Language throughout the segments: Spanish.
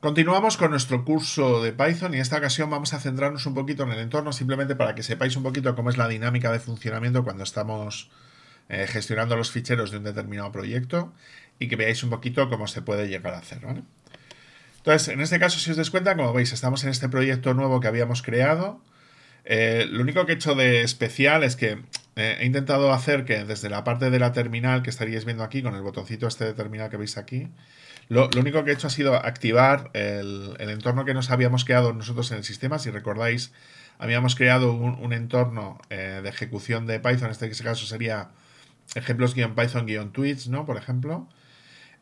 Continuamos con nuestro curso de Python y en esta ocasión vamos a centrarnos un poquito en el entorno, simplemente para que sepáis un poquito cómo es la dinámica de funcionamiento cuando estamos eh, gestionando los ficheros de un determinado proyecto y que veáis un poquito cómo se puede llegar a hacer. Entonces, en este caso, si os des cuenta, como veis, estamos en este proyecto nuevo que habíamos creado. Eh, lo único que he hecho de especial es que eh, he intentado hacer que desde la parte de la terminal que estaríais viendo aquí, con el botoncito este de terminal que veis aquí, lo, único que he hecho ha sido activar el, entorno que nos habíamos creado nosotros en el sistema. Si recordáis, habíamos creado un, entorno eh, de ejecución de Python. Este, en este caso sería ejemplos-python-tweets, ¿no? Por ejemplo.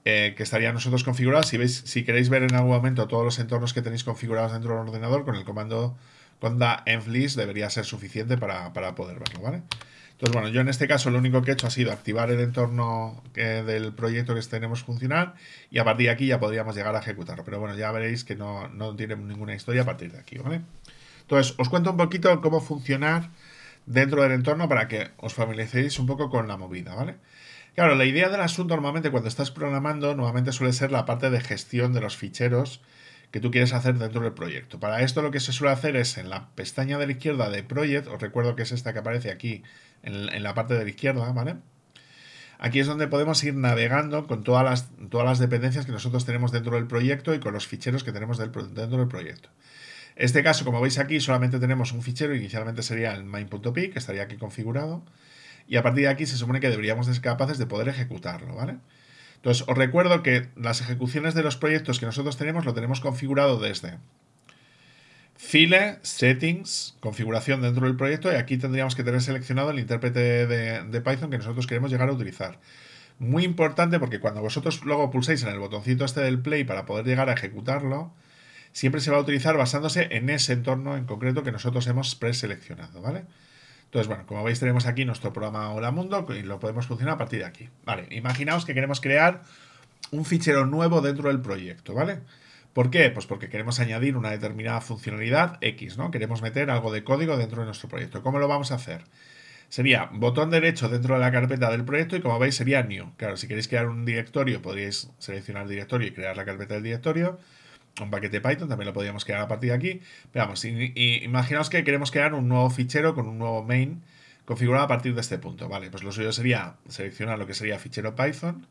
Eh, que estaría nosotros configurados. Si, veis, si queréis ver en algún momento todos los entornos que tenéis configurados dentro del ordenador, con el comando conda env debería ser suficiente para, poder verlo, ¿vale? vale entonces, bueno, yo en este caso lo único que he hecho ha sido activar el entorno eh, del proyecto que tenemos funcionar y a partir de aquí ya podríamos llegar a ejecutarlo. Pero bueno, ya veréis que no, no tiene ninguna historia a partir de aquí, ¿vale? Entonces, os cuento un poquito cómo funcionar dentro del entorno para que os familiaricéis un poco con la movida, ¿vale? Claro, la idea del asunto normalmente cuando estás programando, normalmente suele ser la parte de gestión de los ficheros que tú quieres hacer dentro del proyecto. Para esto lo que se suele hacer es en la pestaña de la izquierda de Project, os recuerdo que es esta que aparece aquí en, la parte de la izquierda, ¿vale? Aquí es donde podemos ir navegando con todas las, todas las dependencias que nosotros tenemos dentro del proyecto y con los ficheros que tenemos dentro del proyecto. En este caso, como veis aquí, solamente tenemos un fichero, inicialmente sería el main.py, que estaría aquí configurado, y a partir de aquí se supone que deberíamos ser capaces de poder ejecutarlo, ¿vale? vale entonces, os recuerdo que las ejecuciones de los proyectos que nosotros tenemos lo tenemos configurado desde File, Settings, configuración dentro del proyecto y aquí tendríamos que tener seleccionado el intérprete de, Python que nosotros queremos llegar a utilizar. Muy importante porque cuando vosotros luego pulséis en el botoncito este del play para poder llegar a ejecutarlo, siempre se va a utilizar basándose en ese entorno en concreto que nosotros hemos preseleccionado, ¿vale? Entonces, bueno, como veis tenemos aquí nuestro programa Hola Mundo y lo podemos funcionar a partir de aquí. Vale, imaginaos que queremos crear un fichero nuevo dentro del proyecto, ¿vale? ¿Por qué? Pues porque queremos añadir una determinada funcionalidad X, ¿no? Queremos meter algo de código dentro de nuestro proyecto. ¿Cómo lo vamos a hacer? Sería botón derecho dentro de la carpeta del proyecto y como veis sería new. Claro, si queréis crear un directorio podríais seleccionar el directorio y crear la carpeta del directorio un paquete Python, también lo podríamos crear a partir de aquí. Veamos, y, imaginaos que queremos crear un nuevo fichero con un nuevo main configurado a partir de este punto. Vale, pues lo suyo sería seleccionar lo que sería fichero Python,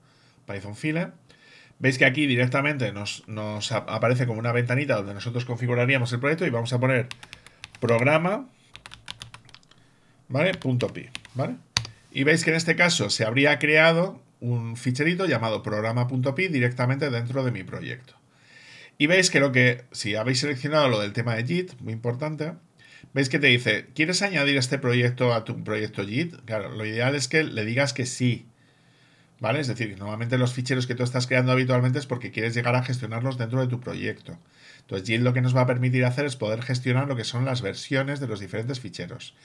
Python file. Veis que aquí directamente nos, aparece como una ventanita donde nosotros configuraríamos el proyecto y vamos a poner programa, ¿vale? .pi, ¿vale? Y veis que en este caso se habría creado un ficherito llamado programa.py directamente dentro de mi proyecto. Y veis que lo que, si habéis seleccionado lo del tema de JIT, muy importante, veis que te dice, ¿quieres añadir este proyecto a tu proyecto JIT? Claro, lo ideal es que le digas que sí. ¿Vale? Es decir, normalmente los ficheros que tú estás creando habitualmente es porque quieres llegar a gestionarlos dentro de tu proyecto. Entonces, JIT lo que nos va a permitir hacer es poder gestionar lo que son las versiones de los diferentes ficheros.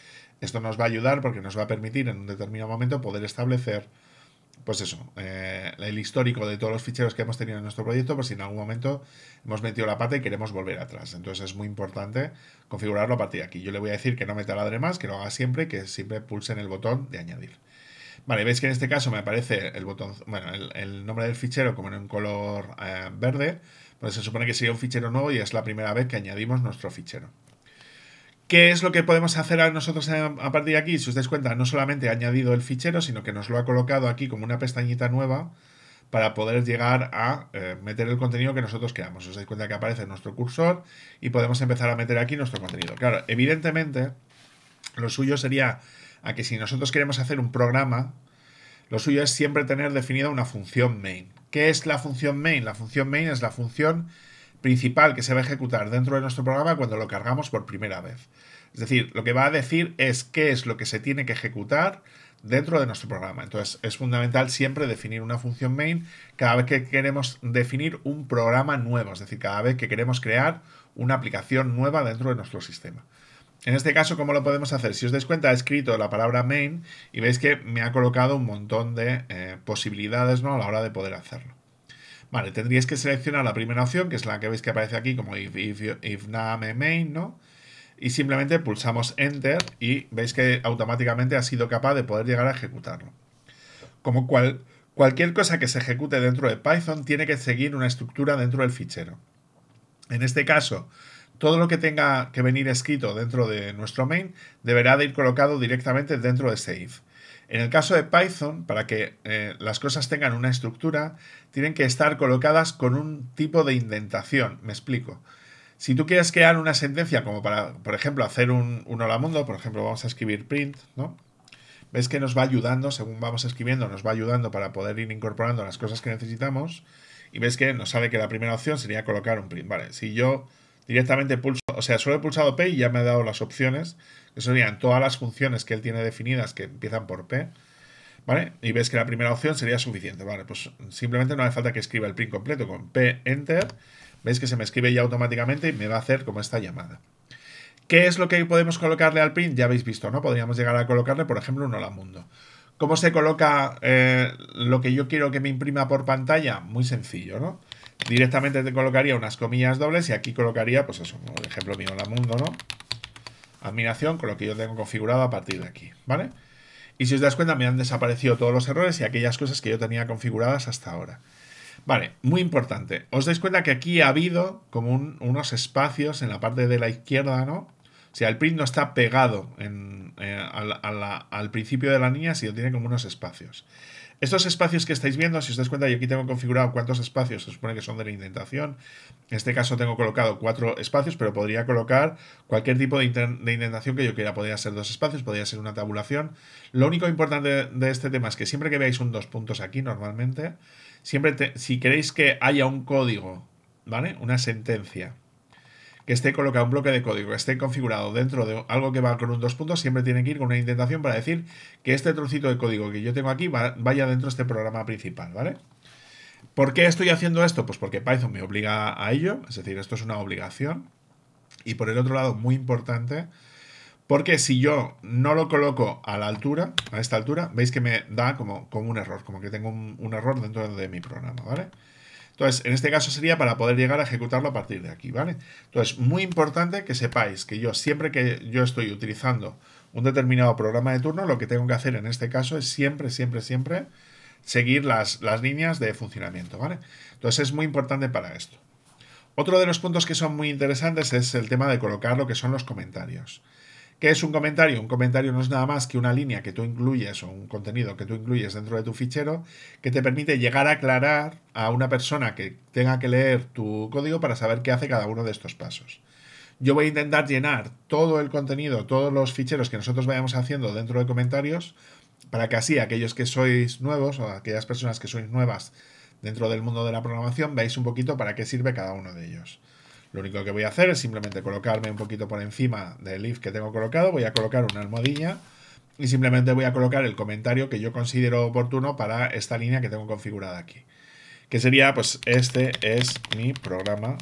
Esto nos va a ayudar porque nos va a permitir en un determinado momento poder establecer pues eso, eh, el histórico de todos los ficheros que hemos tenido en nuestro proyecto, por si en algún momento hemos metido la pata y queremos volver atrás. Entonces es muy importante configurarlo a partir de aquí. Yo le voy a decir que no me taladre más, que lo haga siempre que siempre pulse en el botón de añadir. Vale, veis que en este caso me aparece el botón, bueno, el, nombre del fichero como en un color eh, verde, pues se supone que sería un fichero nuevo y es la primera vez que añadimos nuestro fichero. ¿Qué es lo que podemos hacer a nosotros a partir de aquí? Si os dais cuenta, no solamente ha añadido el fichero, sino que nos lo ha colocado aquí como una pestañita nueva para poder llegar a eh, meter el contenido que nosotros queramos. Os dais cuenta que aparece nuestro cursor y podemos empezar a meter aquí nuestro contenido. Claro, evidentemente, lo suyo sería a que si nosotros queremos hacer un programa, lo suyo es siempre tener definida una función main. ¿Qué es la función main? La función main es la función principal que se va a ejecutar dentro de nuestro programa cuando lo cargamos por primera vez. Es decir, lo que va a decir es qué es lo que se tiene que ejecutar dentro de nuestro programa. Entonces es fundamental siempre definir una función main cada vez que queremos definir un programa nuevo, es decir, cada vez que queremos crear una aplicación nueva dentro de nuestro sistema. En este caso, ¿cómo lo podemos hacer? Si os dais cuenta, he escrito la palabra main y veis que me ha colocado un montón de eh, posibilidades ¿no? a la hora de poder hacerlo. Vale, tendríais que seleccionar la primera opción, que es la que veis que aparece aquí como if, name main, ¿no? Y simplemente pulsamos Enter y veis que automáticamente ha sido capaz de poder llegar a ejecutarlo. Como cual, cualquier cosa que se ejecute dentro de Python tiene que seguir una estructura dentro del fichero. En este caso, todo lo que tenga que venir escrito dentro de nuestro main deberá de ir colocado directamente dentro de Save. En el caso de Python, para que eh, las cosas tengan una estructura, tienen que estar colocadas con un tipo de indentación. Me explico. Si tú quieres crear una sentencia como para, por ejemplo, hacer un, un hola mundo, por ejemplo, vamos a escribir print, ¿no? Ves que nos va ayudando, según vamos escribiendo, nos va ayudando para poder ir incorporando las cosas que necesitamos. Y ves que nos sale que la primera opción sería colocar un print. Vale, si yo Directamente pulso, o sea, solo he pulsado P y ya me ha dado las opciones, que serían todas las funciones que él tiene definidas que empiezan por P. ¿Vale? Y ves que la primera opción sería suficiente. Vale, pues simplemente no hace falta que escriba el print completo. Con P Enter, veis que se me escribe ya automáticamente y me va a hacer como esta llamada. ¿Qué es lo que podemos colocarle al print? Ya habéis visto, ¿no? Podríamos llegar a colocarle, por ejemplo, un hola mundo. ¿Cómo se coloca eh, lo que yo quiero que me imprima por pantalla? Muy sencillo, ¿no? directamente te colocaría unas comillas dobles y aquí colocaría, pues eso, por ejemplo mío, la mundo, ¿no? Admiración con lo que yo tengo configurado a partir de aquí, ¿vale? Y si os das cuenta, me han desaparecido todos los errores y aquellas cosas que yo tenía configuradas hasta ahora. Vale, muy importante. Os dais cuenta que aquí ha habido como unos espacios en la parte de la izquierda, ¿no? O sea, el print no está pegado en, eh, al, al principio de la línea, sino tiene como unos espacios. Estos espacios que estáis viendo, si os dais cuenta, yo aquí tengo configurado cuántos espacios se supone que son de la indentación. En este caso tengo colocado cuatro espacios, pero podría colocar cualquier tipo de, indentación que yo quiera. Podría ser dos espacios, podría ser una tabulación. Lo único importante de, este tema es que siempre que veáis un dos puntos aquí, normalmente, siempre si queréis que haya un código, ¿vale? Una sentencia que esté colocado un bloque de código, que esté configurado dentro de algo que va con un dos puntos, siempre tiene que ir con una indentación para decir que este trocito de código que yo tengo aquí vaya dentro de este programa principal, ¿vale? ¿Por qué estoy haciendo esto? Pues porque Python me obliga a ello, es decir, esto es una obligación. Y por el otro lado, muy importante, porque si yo no lo coloco a la altura, a esta altura, veis que me da como, un error, como que tengo un, error dentro de mi programa, ¿vale? vale entonces, en este caso sería para poder llegar a ejecutarlo a partir de aquí, ¿vale? Entonces, muy importante que sepáis que yo siempre que yo estoy utilizando un determinado programa de turno, lo que tengo que hacer en este caso es siempre, siempre, siempre seguir las, las líneas de funcionamiento, ¿vale? Entonces es muy importante para esto. Otro de los puntos que son muy interesantes es el tema de colocar lo que son los comentarios. ¿Qué es un comentario? Un comentario no es nada más que una línea que tú incluyes o un contenido que tú incluyes dentro de tu fichero que te permite llegar a aclarar a una persona que tenga que leer tu código para saber qué hace cada uno de estos pasos. Yo voy a intentar llenar todo el contenido, todos los ficheros que nosotros vayamos haciendo dentro de comentarios para que así aquellos que sois nuevos o aquellas personas que sois nuevas dentro del mundo de la programación veáis un poquito para qué sirve cada uno de ellos. Lo único que voy a hacer es simplemente colocarme un poquito por encima del if que tengo colocado. Voy a colocar una almohadilla y simplemente voy a colocar el comentario que yo considero oportuno para esta línea que tengo configurada aquí. Que sería, pues, este es mi programa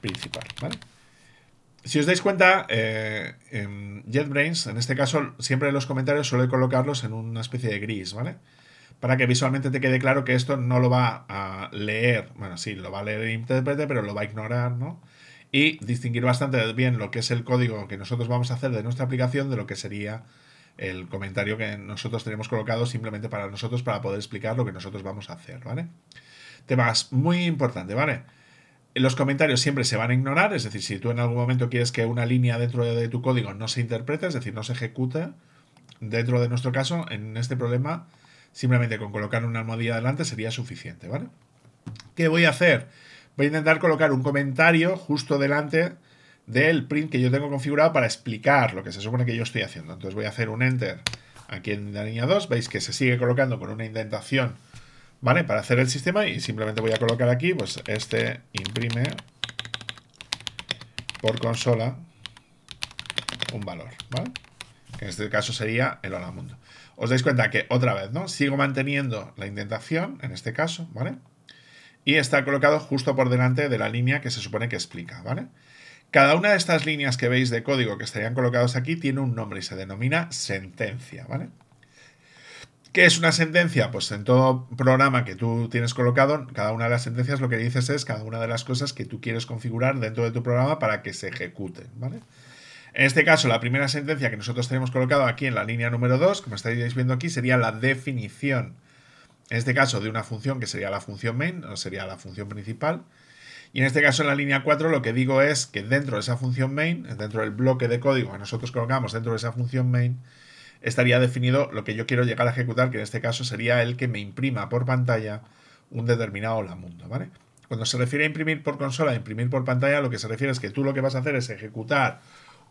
principal, ¿vale? Si os dais cuenta, eh, en JetBrains, en este caso, siempre los comentarios suele colocarlos en una especie de gris, ¿vale? vale para que visualmente te quede claro que esto no lo va a leer, bueno, sí, lo va a leer el intérprete, pero lo va a ignorar, ¿no? Y distinguir bastante bien lo que es el código que nosotros vamos a hacer de nuestra aplicación de lo que sería el comentario que nosotros tenemos colocado simplemente para nosotros, para poder explicar lo que nosotros vamos a hacer, ¿vale? Temas muy importante, ¿vale? Los comentarios siempre se van a ignorar, es decir, si tú en algún momento quieres que una línea dentro de tu código no se interprete, es decir, no se ejecute, dentro de nuestro caso, en este problema, Simplemente con colocar una almohadilla adelante sería suficiente, ¿vale? ¿Qué voy a hacer? Voy a intentar colocar un comentario justo delante del print que yo tengo configurado para explicar lo que se supone que yo estoy haciendo. Entonces voy a hacer un enter aquí en la línea 2. Veis que se sigue colocando con una indentación, ¿vale? Para hacer el sistema y simplemente voy a colocar aquí, pues este imprime por consola un valor, ¿vale? en este caso sería el hola mundo. Os dais cuenta que otra vez, ¿no? Sigo manteniendo la indentación, en este caso, ¿vale? Y está colocado justo por delante de la línea que se supone que explica, ¿vale? Cada una de estas líneas que veis de código que estarían colocados aquí tiene un nombre y se denomina sentencia, ¿vale? ¿Qué es una sentencia? Pues en todo programa que tú tienes colocado, cada una de las sentencias lo que dices es cada una de las cosas que tú quieres configurar dentro de tu programa para que se ejecuten, ¿vale? En este caso, la primera sentencia que nosotros tenemos colocado aquí en la línea número 2, como estáis viendo aquí, sería la definición, en este caso, de una función que sería la función main, o sería la función principal. Y en este caso, en la línea 4, lo que digo es que dentro de esa función main, dentro del bloque de código que nosotros colocamos dentro de esa función main, estaría definido lo que yo quiero llegar a ejecutar, que en este caso sería el que me imprima por pantalla un determinado hola ¿vale? Cuando se refiere a imprimir por consola, a e imprimir por pantalla, lo que se refiere es que tú lo que vas a hacer es ejecutar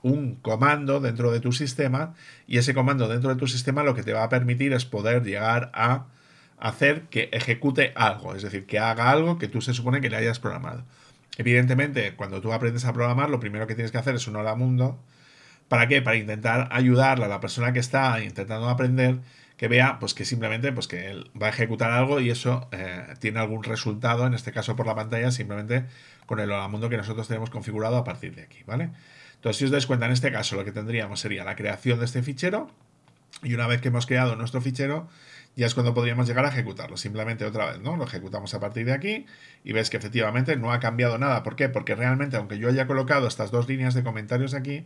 un comando dentro de tu sistema y ese comando dentro de tu sistema lo que te va a permitir es poder llegar a hacer que ejecute algo, es decir, que haga algo que tú se supone que le hayas programado. Evidentemente, cuando tú aprendes a programar, lo primero que tienes que hacer es un hola mundo. ¿Para qué? Para intentar ayudarle a la persona que está intentando aprender que vea pues que simplemente pues que él va a ejecutar algo y eso eh, tiene algún resultado, en este caso por la pantalla, simplemente con el hola mundo que nosotros tenemos configurado a partir de aquí, ¿vale? Entonces, si os dais cuenta, en este caso lo que tendríamos sería la creación de este fichero y una vez que hemos creado nuestro fichero, ya es cuando podríamos llegar a ejecutarlo. Simplemente otra vez, ¿no? Lo ejecutamos a partir de aquí y ves que efectivamente no ha cambiado nada. ¿Por qué? Porque realmente, aunque yo haya colocado estas dos líneas de comentarios aquí,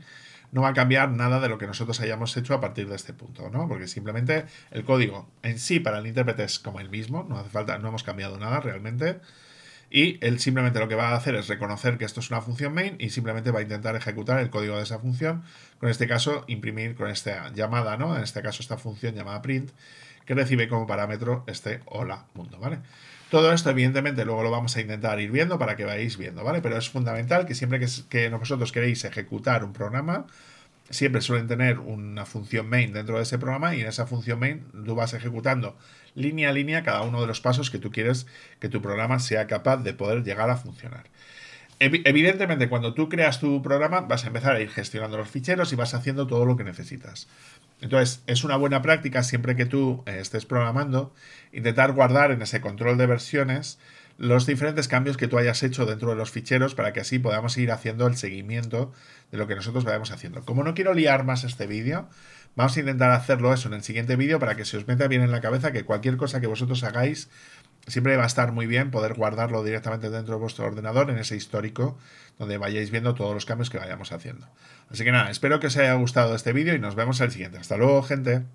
no va a cambiar nada de lo que nosotros hayamos hecho a partir de este punto, ¿no? Porque simplemente el código en sí para el intérprete es como el mismo, no hace falta, no hemos cambiado nada realmente y él simplemente lo que va a hacer es reconocer que esto es una función main y simplemente va a intentar ejecutar el código de esa función, con este caso imprimir con esta llamada, ¿no? En este caso esta función llamada print, que recibe como parámetro este hola mundo, ¿vale? Todo esto, evidentemente, luego lo vamos a intentar ir viendo para que vayáis viendo, ¿vale? Pero es fundamental que siempre que, que vosotros queréis ejecutar un programa, siempre suelen tener una función main dentro de ese programa y en esa función main tú vas ejecutando línea a línea cada uno de los pasos que tú quieres que tu programa sea capaz de poder llegar a funcionar. Evidentemente, cuando tú creas tu programa, vas a empezar a ir gestionando los ficheros y vas haciendo todo lo que necesitas. Entonces, es una buena práctica siempre que tú eh, estés programando, intentar guardar en ese control de versiones los diferentes cambios que tú hayas hecho dentro de los ficheros para que así podamos ir haciendo el seguimiento de lo que nosotros vayamos haciendo. Como no quiero liar más este vídeo, vamos a intentar hacerlo eso en el siguiente vídeo para que se os meta bien en la cabeza que cualquier cosa que vosotros hagáis siempre va a estar muy bien poder guardarlo directamente dentro de vuestro ordenador en ese histórico donde vayáis viendo todos los cambios que vayamos haciendo. Así que nada, espero que os haya gustado este vídeo y nos vemos en el siguiente. Hasta luego, gente.